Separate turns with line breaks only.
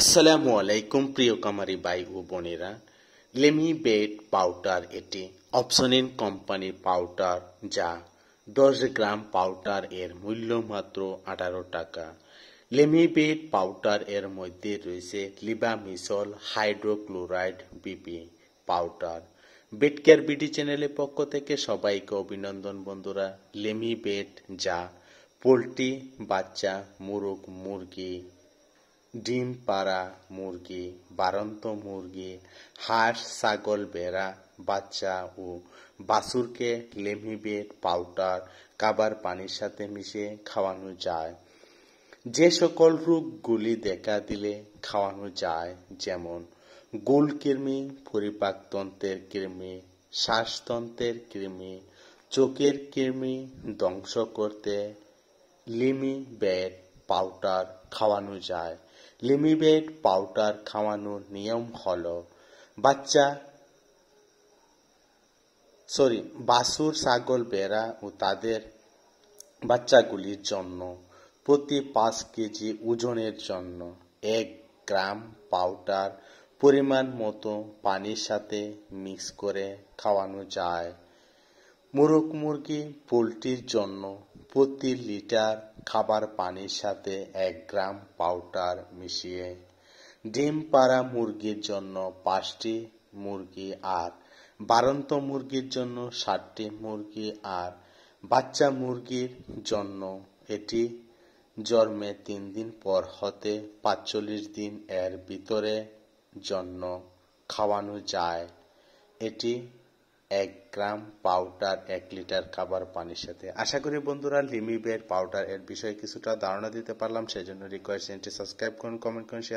আসসালামু আলাইকুম প্রিয় কামারি বাই ও বোনেরা লেমি বেড পাউডার এটি অপশন ইন কোম্পানির পাউডার যা দশ গ্রাম পাউডার এর মূল্য মাত্র আঠারো টাকা লেমি বেড পাউডার এর মধ্যে রয়েছে levamisole hydrochloride BP powder vet care BD চ্যানেলের পক্ষ থেকে সবাইকে অভিনন্দন বন্ধুরা লেমি বেড যা পোলট্রি বাচ্চা মুরগ মুরগি ডিম পাড়া মুরগি বারন্ত মুরগি হাঁস ছাগল বেড়া বাচ্চা ও বাছুরকে লেমিবেট পাউডার কাবার পানির সাথে মিশিয়ে খাওয়ানো যায় যে সকল রোগগুলি দেখা দিলে খাওয়ানো যায় যেমন গোলকৃমি পরিপাকতন্ত্রের কৃমি শ্বাসতন্ত্রের কৃমি চোখের কৃমি ধ্বংস করতে লিমি ব্যাট পাউডার খাওয়ানো যায় লিমিবেড পাউডার খাওয়ানোর নিয়ম হল বাচ্চা সরি বাসুর ছাগল বেড়া ও তাদের বাচ্চাগুলির জন্য প্রতি পাঁচ কেজি ওজনের জন্য এক গ্রাম পাউডার পরিমাণ মতো পানির সাথে মিক্স করে খাওয়ানো যায় মুরগ মুরগি পোলট্রির জন্য প্রতি লিটার খাবার পানির সাথে এক গ্রাম পাউডার মিশিয়ে ডিম পাড়া মুরগির জন্য পাঁচটি মুরগি আর বারন্ত মুরগির জন্য ষাটটি মুরগি আর বাচ্চা মুরগির জন্য এটি জন্মে তিন দিন পর হতে পাঁচচল্লিশ দিন এর ভিতরে জন্য খাওয়ানো যায় এটি এক গ্রাম পাউডার এক লিটার খাবার পানির সাথে আশা করি বন্ধুরা লিমিবের পাউডার এর বিষয়ে কিছুটা ধারণা দিতে পারলাম সেই জন্য রিকোয়েস্ট সাবস্ক্রাইব করুন কমেন্ট করুন শেয়ার